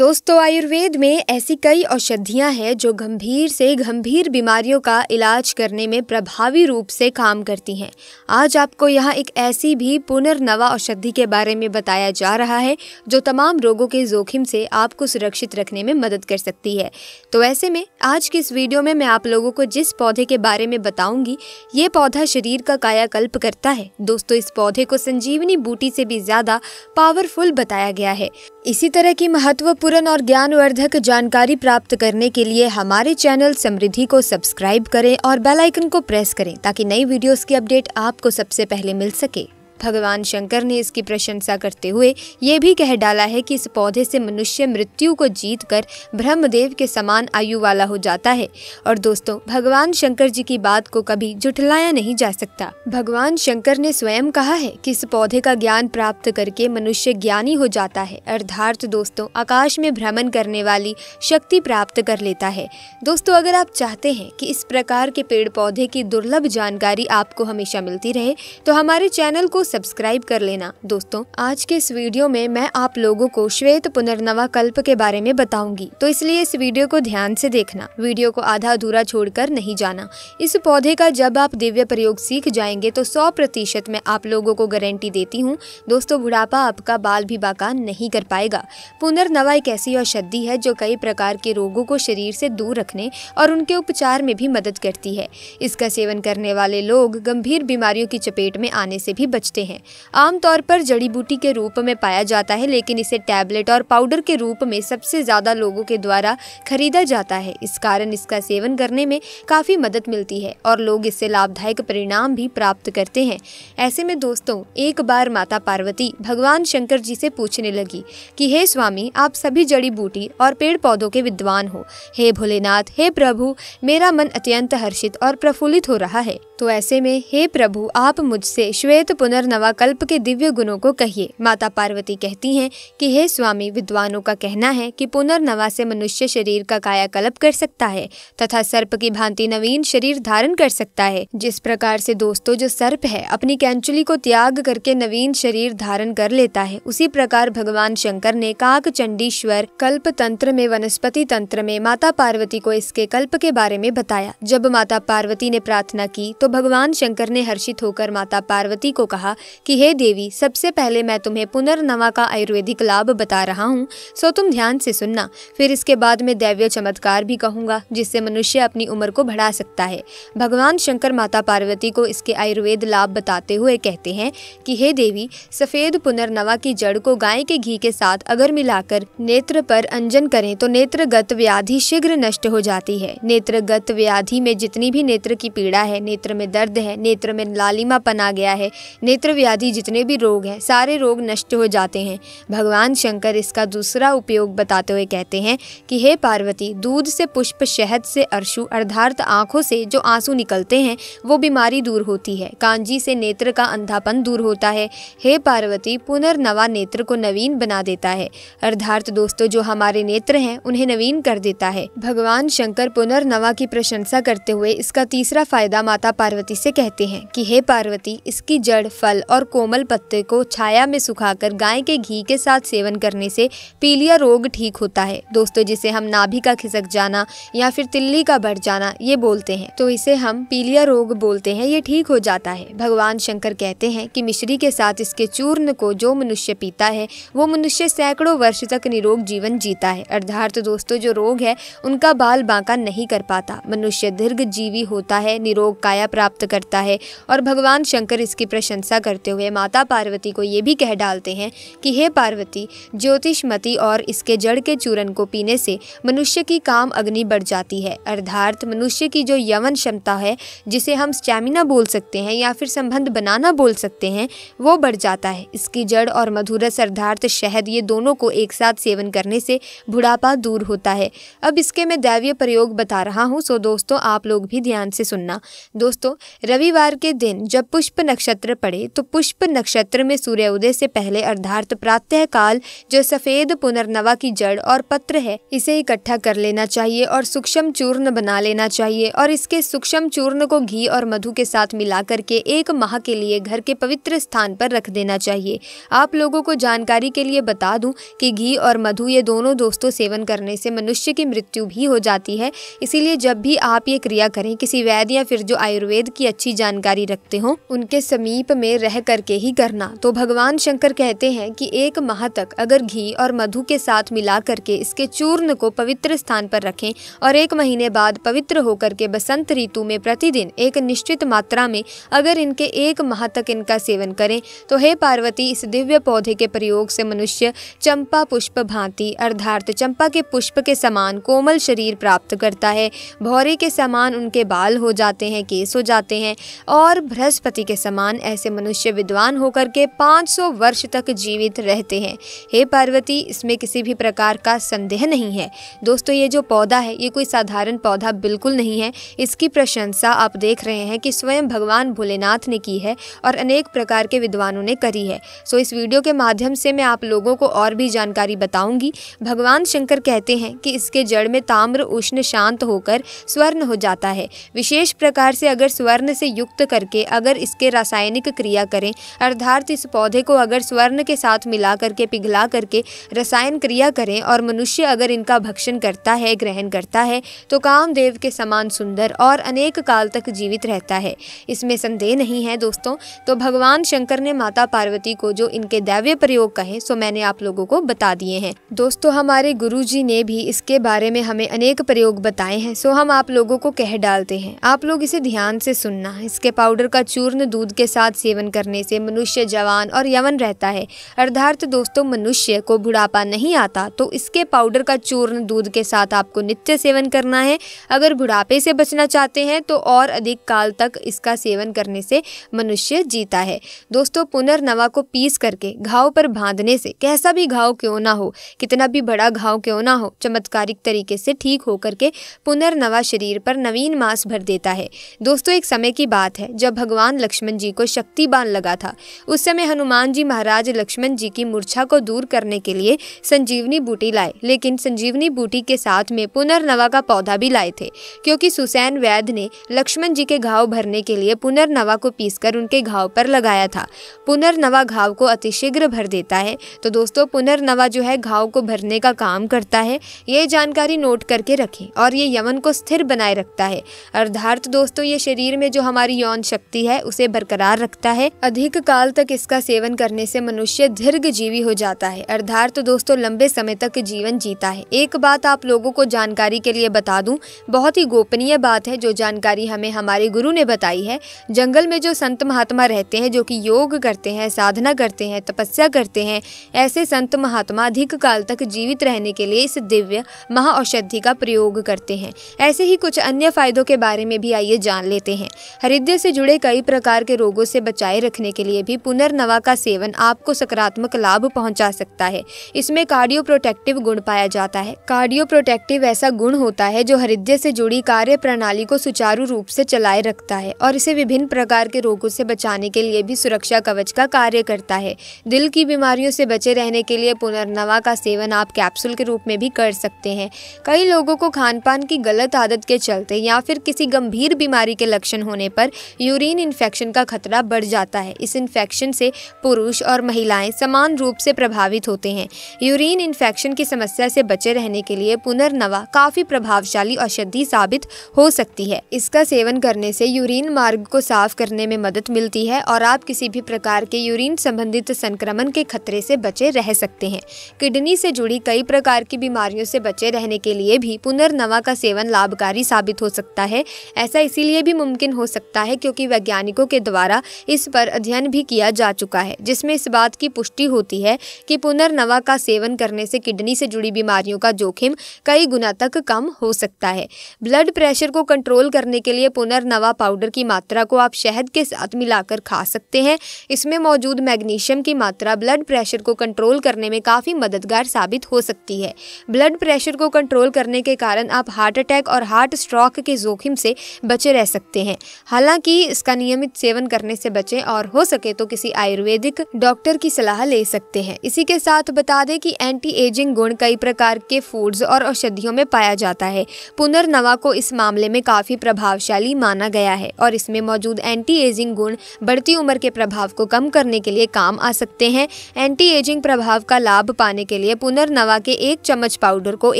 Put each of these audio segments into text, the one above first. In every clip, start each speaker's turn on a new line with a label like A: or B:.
A: दोस्तों आयुर्वेद में ऐसी कई औषधियां हैं जो गंभीर से गंभीर बीमारियों का इलाज करने में प्रभावी रूप से काम करती हैं आज आपको यहाँ एक ऐसी भी पुनर्नवा औषधि के बारे में बताया जा रहा है जो तमाम रोगों के जोखिम से आपको सुरक्षित रखने में मदद कर सकती है तो ऐसे में आज की इस वीडियो में मैं आप लोगों को जिस पौधे के बारे में बताऊँगी ये पौधा शरीर का कायाकल्प करता है दोस्तों इस पौधे को संजीवनी बूटी से भी ज़्यादा पावरफुल बताया गया है इसी तरह की महत्वपूर्ण और ज्ञानवर्धक जानकारी प्राप्त करने के लिए हमारे चैनल समृद्धि को सब्सक्राइब करें और बेल आइकन को प्रेस करें ताकि नई वीडियोस की अपडेट आपको सबसे पहले मिल सके भगवान शंकर ने इसकी प्रशंसा करते हुए ये भी कह डाला है कि इस पौधे से मनुष्य मृत्यु को जीत कर ब्रह्मदेव के समान आयु वाला हो जाता है और दोस्तों भगवान शंकर जी की बात को कभी जुटलाया नहीं जा सकता भगवान शंकर ने स्वयं कहा है कि इस पौधे का ज्ञान प्राप्त करके मनुष्य ज्ञानी हो जाता है अर्थार्थ दोस्तों आकाश में भ्रमण करने वाली शक्ति प्राप्त कर लेता है दोस्तों अगर आप चाहते हैं कि इस प्रकार के पेड़ पौधे की दुर्लभ जानकारी आपको हमेशा मिलती रहे तो हमारे चैनल को सब्सक्राइब कर लेना दोस्तों आज के इस वीडियो में मैं आप लोगों को श्वेत पुनर्नवा कल्प के बारे में बताऊंगी तो इसलिए इस वीडियो को ध्यान से देखना वीडियो को आधा अधूरा छोड़कर नहीं जाना इस पौधे का जब आप दिव्य प्रयोग सीख जाएंगे तो सौ प्रतिशत मैं आप लोगों को गारंटी देती हूँ दोस्तों बुढ़ापा आपका बाल भी बाका नहीं कर पाएगा पुनर्नवा एक ऐसी औषधि है जो कई प्रकार के रोगों को शरीर से दूर रखने और उनके उपचार में भी मदद करती है इसका सेवन करने वाले लोग गंभीर बीमारियों की चपेट में आने से भी बचते पहुंचते हैं आमतौर पर जड़ी बूटी के रूप में पाया जाता है लेकिन इसे टैबलेट और पाउडर के रूप में सबसे ज़्यादा लोगों के द्वारा खरीदा जाता है इस कारण इसका सेवन करने में काफ़ी मदद मिलती है और लोग इससे लाभदायक परिणाम भी प्राप्त करते हैं ऐसे में दोस्तों एक बार माता पार्वती भगवान शंकर जी से पूछने लगी कि हे स्वामी आप सभी जड़ी बूटी और पेड़ पौधों के विद्वान हो हे भोलेनाथ हे प्रभु मेरा मन अत्यंत हर्षित और प्रफुल्लित हो रहा है तो ऐसे में हे प्रभु आप मुझसे श्वेत पुनर्नवाकल्प के दिव्य गुणों को कहिए माता पार्वती कहती हैं कि हे स्वामी विद्वानों का कहना है कि पुनर्नवा से मनुष्य शरीर का कायाकल्प कर सकता है तथा सर्प की भांति नवीन शरीर धारण कर सकता है जिस प्रकार से दोस्तों जो सर्प है अपनी कैंचुली को त्याग करके नवीन शरीर धारण कर लेता है उसी प्रकार भगवान शंकर ने काक चंडीश्वर कल्प तंत्र में वनस्पति तंत्र में माता पार्वती को इसके कल्प के बारे में बताया जब माता पार्वती ने प्रार्थना की तो भगवान शंकर ने हर्षित होकर माता पार्वती को कहा कि हे देवी सबसे पहले मैं तुम्हें पुनर्नवा का आयुर्वेदिक लाभ बता रहा हूँ सो तुम ध्यान से सुनना फिर इसके बाद मैं दैव्य चमत्कार भी कहूँगा जिससे मनुष्य अपनी उम्र को बढ़ा सकता है भगवान शंकर माता पार्वती को इसके आयुर्वेद लाभ बताते हुए कहते हैं कि हे देवी सफ़ेद पुनर्नवा की जड़ को गाय के घी के साथ अगर मिलाकर नेत्र पर अंजन करें तो नेत्रगत व्याधि शीघ्र नष्ट हो जाती है नेत्रगत व्याधि में जितनी भी नेत्र की पीड़ा है नेत्र में में दर्द है नेत्र में लालिमापन आ गया है नेत्र व्याधि जितने भी रोग हैं सारे रोग नष्ट हो जाते हैं भगवान शंकर इसका दूसरा उपयोग बताते हुए कहते हैं कि हे पार्वती दूध से पुष्प शहद से अर्शु अर्धार्थ आँखों से जो आंसू निकलते हैं वो बीमारी दूर होती है कांजी से नेत्र का अंधापन दूर होता है हे पार्वती पुनर्नवा नेत्र को नवीन बना देता है अर्धार्थ दोस्तों जो हमारे नेत्र हैं उन्हें नवीन कर देता है भगवान शंकर पुनर्नवा की प्रशंसा करते हुए इसका तीसरा फायदा माता पार्वती से कहते हैं कि हे पार्वती इसकी जड़ फल और कोमल पत्ते को छाया में सुखाकर गाय के घी के साथ सेवन करने से पीलिया रोग ठीक होता है दोस्तों जिसे हम नाभि का खिसक जाना या फिर तिल्ली का बढ़ जाना ये बोलते हैं तो इसे हम पीलिया रोग बोलते हैं ये ठीक हो जाता है भगवान शंकर कहते हैं कि मिश्री के साथ इसके चूर्ण को जो मनुष्य पीता है वो मनुष्य सैकड़ों वर्ष तक निरोग जीवन जीता है अर्थात दोस्तों जो रोग है उनका बाल बांका नहीं कर पाता मनुष्य दीर्घ जीवी होता है निरोग काया प्राप्त करता है और भगवान शंकर इसकी प्रशंसा करते हुए माता पार्वती को ये भी कह डालते हैं कि हे पार्वती ज्योतिषमती और इसके जड़ के चूरण को पीने से मनुष्य की काम अग्नि बढ़ जाती है अर्थार्थ मनुष्य की जो यवन क्षमता है जिसे हम स्टैमिना बोल सकते हैं या फिर संबंध बनाना बोल सकते हैं वो बढ़ जाता है इसकी जड़ और मधुरस अर्धार्थ शहद ये दोनों को एक साथ सेवन करने से बुढ़ापा दूर होता है अब इसके मैं दैवीय प्रयोग बता रहा हूँ सो दोस्तों आप लोग भी ध्यान से सुनना दोस्तों दोस्तों रविवार के दिन जब पुष्प नक्षत्र पड़े तो पुष्प नक्षत्र में सूर्य उदय से पहले अर्धार्थ प्रातः काल जो सफेद पुनर्नवा की जड़ और पत्र है इसे इकट्ठा कर लेना चाहिए और सूक्ष्म चूर्ण बना लेना चाहिए और इसके सूक्ष्म चूर्ण को घी और मधु के साथ मिला के एक माह के लिए घर के पवित्र स्थान पर रख देना चाहिए आप लोगों को जानकारी के लिए बता दूँ की घी और मधु ये दोनों दोस्तों सेवन करने से मनुष्य की मृत्यु भी हो जाती है इसीलिए जब भी आप ये क्रिया करें किसी वैद्य या फिर जो आयुर्वेद आयुर्वेद की अच्छी जानकारी रखते हों उनके समीप में रह करके ही करना तो भगवान शंकर कहते हैं कि एक माह तक अगर घी और मधु के साथ मिला करके इसके चूर्ण को पवित्र स्थान पर रखें और एक महीने बाद पवित्र होकर के बसंत ऋतु में प्रतिदिन एक निश्चित मात्रा में अगर इनके एक माह तक इनका सेवन करें तो हे पार्वती इस दिव्य पौधे के प्रयोग से मनुष्य चंपा पुष्प भांति अर्थात चंपा के पुष्प के समान कोमल शरीर प्राप्त करता है भौरे के समान उनके बाल हो जाते हैं केस हो जाते हैं और बृहस्पति के समान ऐसे मनुष्य विद्वान होकर के 500 वर्ष तक जीवित रहते हैं हे पार्वती इसमें किसी भी प्रकार का संदेह नहीं है दोस्तों ये जो पौधा है ये कोई साधारण पौधा बिल्कुल नहीं है इसकी प्रशंसा आप देख रहे हैं कि स्वयं भगवान भोलेनाथ ने की है और अनेक प्रकार के विद्वानों ने करी है सो इस वीडियो के माध्यम से मैं आप लोगों को और भी जानकारी बताऊंगी भगवान शंकर कहते हैं कि इसके जड़ में ताम्र उष्ण शांत होकर स्वर्ण हो जाता है विशेष प्रकार से अगर स्वर्ण से युक्त करके अगर इसके रासायनिक क्रिया करें अर्थात इस पौधे को अगर स्वर्ण के साथ मिला करके पिघला करके रसायन क्रिया करें और मनुष्य अगर इनका भक्षण करता है ग्रहण करता है तो कामदेव के समान सुंदर और अनेक काल तक जीवित रहता है इसमें संदेह नहीं है दोस्तों तो भगवान शंकर ने माता पार्वती को जो इनके दैव्य प्रयोग कहे सो मैंने आप लोगों को बता दिए हैं दोस्तों हमारे गुरु जी ने भी इसके बारे में हमें अनेक प्रयोग बताए हैं सो हम आप लोगों को कह डालते हैं आप लोग इसे ध्यान से सुनना इसके पाउडर का चूर्ण दूध के साथ सेवन करने से मनुष्य जवान और यवन रहता है अर्धार्थ दोस्तों मनुष्य को बुढ़ापा नहीं आता तो इसके पाउडर का चूर्ण दूध के साथ आपको नित्य सेवन करना है अगर बुढ़ापे से बचना चाहते हैं तो और अधिक काल तक इसका सेवन करने से मनुष्य जीता है दोस्तों पुनर्नवा को पीस करके घाव पर बांधने से कैसा भी घाव क्यों ना हो कितना भी बड़ा घाव क्यों ना हो चमत्कारिक तरीके से ठीक होकर के पुनर्नवा शरीर पर नवीन मांस भर देता है दोस्तों एक समय की बात है जब भगवान लक्ष्मण जी को शक्ति बाण लगा था उस समय हनुमान जी महाराज लक्ष्मण जी की मूर्छा को दूर करने के लिए संजीवनी बूटी लाए लेकिन संजीवनी बूटी के साथ में पुनर्नवा का पौधा भी लाए थे क्योंकि सुसैन वैद्य ने लक्ष्मण जी के घाव भरने के लिए पुनर्नवा को पीसकर उनके घाव पर लगाया था पुनर्नवा घाव को अतिशीघ्र भर देता है तो दोस्तों पुनर्नवा जो है घाव को भरने का काम करता है ये जानकारी नोट करके रखें और ये यमन को स्थिर बनाए रखता है अर्धार्थ दोस्तों ये शरीर शरीर में जो हमारी यौन शक्ति है उसे बरकरार रखता है अधिक काल तक इसका सेवन करने से मनुष्य दीर्घ जीवी हो जाता है अर्धार तो दोस्तों लंबे समय तक जीवन जीता है एक बात आप लोगों को जानकारी के लिए बता दूं बहुत ही गोपनीय बात है जो जानकारी हमें हमारे गुरु ने बताई है जंगल में जो संत महात्मा रहते हैं जो कि योग करते हैं साधना करते हैं तपस्या करते हैं ऐसे संत महात्मा अधिक काल तक जीवित रहने के लिए इस दिव्य औषधि का प्रयोग करते हैं ऐसे ही कुछ अन्य फायदों के बारे में भी आइए जान लेते देते हैं हृदय से जुड़े कई प्रकार के रोगों से बचाए रखने के लिए भी पुनर्नवा का सेवन आपको सकारात्मक लाभ पहुंचा सकता है इसमें कार्डियो प्रोटेक्टिव गुण पाया जाता है कार्डियो प्रोटेक्टिव ऐसा गुण होता है जो हृदय से जुड़ी कार्य प्रणाली को सुचारू रूप से चलाए रखता है और इसे विभिन्न प्रकार के रोगों से बचाने के लिए भी सुरक्षा कवच का कार्य करता है दिल की बीमारियों से बचे रहने के लिए पुनर्नवा का सेवन आप कैप्सूल के रूप में भी कर सकते हैं कई लोगों को खान पान की गलत आदत के चलते या फिर किसी गंभीर बीमारी के लक्षण होने पर यूरिन इन्फेक्शन का खतरा बढ़ जाता है इस इन्फेक्शन से पुरुष और महिलाएं समान रूप से प्रभावित होते हैं यूरिन इन्फेक्शन की समस्या से बचे रहने के लिए पुनर्नवा काफ़ी प्रभावशाली औषधि साबित हो सकती है इसका सेवन करने से यूरिन मार्ग को साफ करने में मदद मिलती है और आप किसी भी प्रकार के यूरिन संबंधित संक्रमण के खतरे से बचे रह सकते हैं किडनी से जुड़ी कई प्रकार की बीमारियों से बचे रहने के लिए भी पुनर्नवा का सेवन लाभकारी साबित हो सकता है ऐसा इसीलिए भी मुमकिन हो सकता है क्योंकि वैज्ञानिकों के द्वारा इस पर अध्ययन भी किया जा चुका है जिसमें इस बात की पुष्टि होती है कि पुनर्नवा का सेवन करने से किडनी से जुड़ी बीमारियों का जोखिम कई गुना तक कम हो सकता है ब्लड प्रेशर को कंट्रोल करने के लिए पुनर्नवा पाउडर की मात्रा को आप शहद के साथ मिलाकर खा सकते हैं इसमें मौजूद मैग्नीशियम की मात्रा ब्लड प्रेशर को कंट्रोल करने में काफ़ी मददगार साबित हो सकती है ब्लड प्रेशर को कंट्रोल करने के कारण आप हार्ट अटैक और हार्ट स्ट्रोक के जोखिम से बचे रह सकते सकते हैं हालांकि इसका नियमित सेवन करने से बचें और हो सके तो किसी आयुर्वेदिक डॉक्टर की सलाह ले सकते हैं इसी के साथ बता दें कि एंटी एजिंग गुण कई प्रकार के फूड्स और औषधियों में पाया जाता है पुनर्नवा को इस मामले में काफी प्रभावशाली माना गया है और इसमें मौजूद एंटी एजिंग गुण बढ़ती उम्र के प्रभाव को कम करने के लिए काम आ सकते हैं एंटी एजिंग प्रभाव का लाभ पाने के लिए पुनर्नवा के एक चम्मच पाउडर को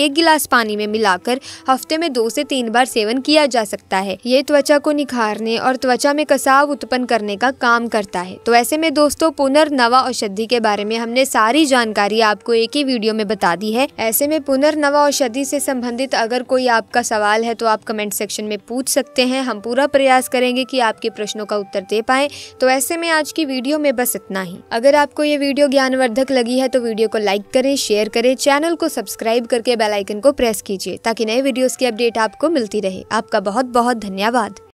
A: एक गिलास पानी में मिलाकर हफ्ते में दो से तीन बार सेवन किया जा सकता है ये त्वचा को निखारने और त्वचा में कसाव उत्पन्न करने का काम करता है तो ऐसे में दोस्तों पुनर्नवा औषधि के बारे में हमने सारी जानकारी आपको एक ही वीडियो में बता दी है ऐसे में पुनर्नवा औषधि से संबंधित अगर कोई आपका सवाल है तो आप कमेंट सेक्शन में पूछ सकते हैं हम पूरा प्रयास करेंगे की आपके प्रश्नों का उत्तर दे पाए तो ऐसे में आज की वीडियो में बस इतना ही अगर आपको ये वीडियो ज्ञानवर्धक लगी है तो वीडियो को लाइक करें शेयर करें चैनल को सब्सक्राइब करके बेलाइकन को प्रेस कीजिए ताकि नए वीडियो की अपडेट आपको मिलती रहे आपका बहुत बहुत धन्यवाद